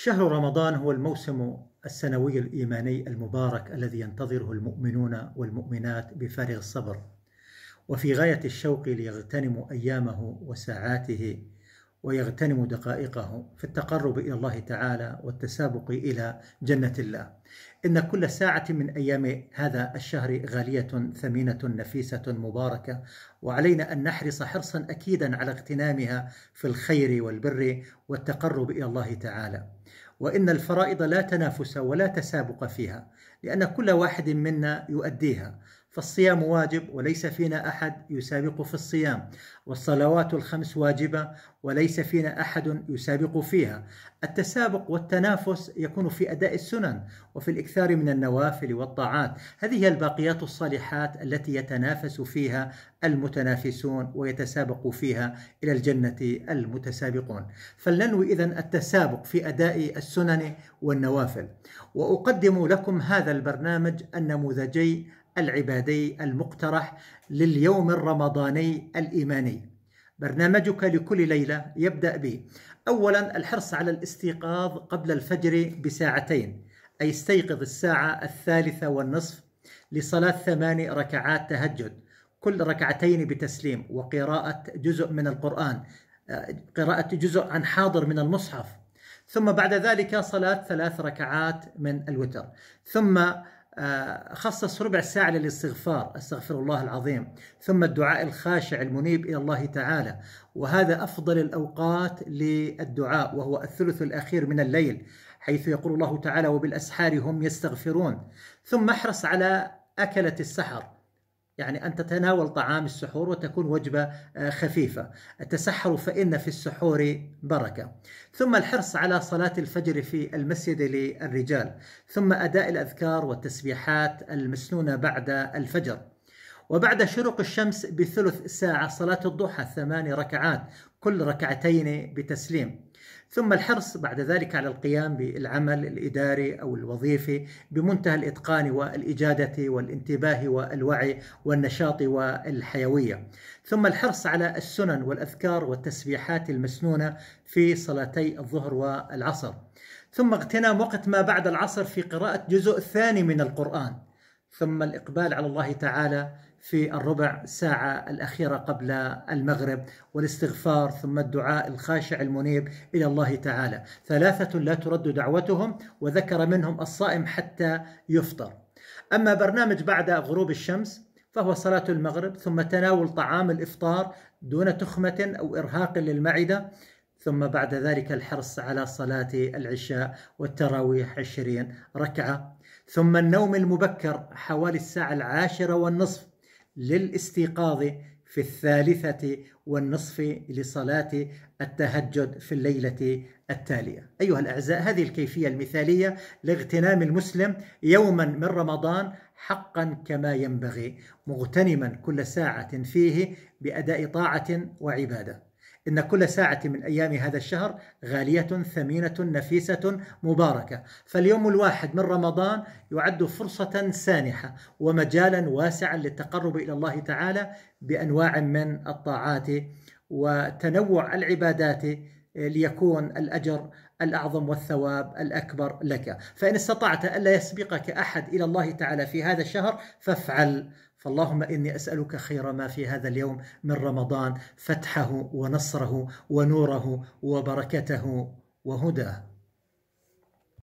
شهر رمضان هو الموسم السنوي الايماني المبارك الذي ينتظره المؤمنون والمؤمنات بفارغ الصبر وفي غايه الشوق ليغتنموا ايامه وساعاته ويغتنم دقائقه في التقرب الى الله تعالى والتسابق الى جنه الله. ان كل ساعه من ايام هذا الشهر غاليه ثمينه نفيسه مباركه وعلينا ان نحرص حرصا اكيدا على اغتنامها في الخير والبر والتقرب الى الله تعالى. وان الفرائض لا تنافس ولا تسابق فيها لان كل واحد منا يؤديها فالصيام واجب وليس فينا احد يسابق في الصيام والصلوات الخمس واجبه وليس فينا احد يسابق فيها التسابق والتنافس يكون في اداء السنن وفي الاكثار من النوافل والطاعات هذه هي الباقيات الصالحات التي يتنافس فيها المتنافسون ويتسابق فيها الى الجنه المتسابقون فلننوي اذا التسابق في اداء السنن والنوافل واقدم لكم هذا البرنامج النموذجي العبادي المقترح لليوم الرمضاني الإيماني برنامجك لكل ليلة يبدأ به أولا الحرص على الاستيقاظ قبل الفجر بساعتين أي استيقظ الساعة الثالثة والنصف لصلاة ثمان ركعات تهجد كل ركعتين بتسليم وقراءة جزء من القرآن آه، قراءة جزء عن حاضر من المصحف ثم بعد ذلك صلاة ثلاث ركعات من الوتر ثم آه، خصص ربع ساعة للاستغفار أستغفر الله العظيم ثم الدعاء الخاشع المنيب إلى الله تعالى وهذا أفضل الأوقات للدعاء وهو الثلث الأخير من الليل حيث يقول الله تعالى وبالأسحار هم يستغفرون ثم احرص على أكلة السحر يعني أن تتناول طعام السحور وتكون وجبة آه، خفيفة التسحر فإن في السحور بركة ثم الحرص على صلاة الفجر في المسجد للرجال ثم أداء الأذكار والتسبيحات المسنونة بعد الفجر وبعد شروق الشمس بثلث ساعة صلاة الضحى ثماني ركعات كل ركعتين بتسليم ثم الحرص بعد ذلك على القيام بالعمل الإداري أو الوظيفي بمنتهى الإتقان والإجادة والانتباه والوعي والنشاط والحيوية ثم الحرص على السنن والأذكار والتسبيحات المسنونة في صلاتي الظهر والعصر ثم اغتنام وقت ما بعد العصر في قراءة جزء ثاني من القرآن ثم الإقبال على الله تعالى في الربع ساعة الأخيرة قبل المغرب والاستغفار ثم الدعاء الخاشع المنيب إلى الله تعالى ثلاثة لا ترد دعوتهم وذكر منهم الصائم حتى يفطر أما برنامج بعد غروب الشمس فهو صلاة المغرب ثم تناول طعام الإفطار دون تخمة أو إرهاق للمعدة ثم بعد ذلك الحرص على صلاة العشاء والتراويح عشرين ركعة ثم النوم المبكر حوالي الساعة العاشرة والنصف للاستيقاظ في الثالثة والنصف لصلاة التهجد في الليلة التالية. أيها الأعزاء هذه الكيفية المثالية لاغتنام المسلم يوما من رمضان حقا كما ينبغي، مغتنما كل ساعة فيه بأداء طاعة وعبادة. إن كل ساعة من أيام هذا الشهر غالية ثمينة نفيسة مباركة فاليوم الواحد من رمضان يعد فرصة سانحة ومجالا واسعا للتقرب إلى الله تعالى بأنواع من الطاعات وتنوع العبادات ليكون الأجر الأعظم والثواب الأكبر لك فإن استطعت ألا يسبقك أحد إلى الله تعالى في هذا الشهر فافعل فاللهم اني اسالك خير ما في هذا اليوم من رمضان فتحه ونصره ونوره وبركته وهداه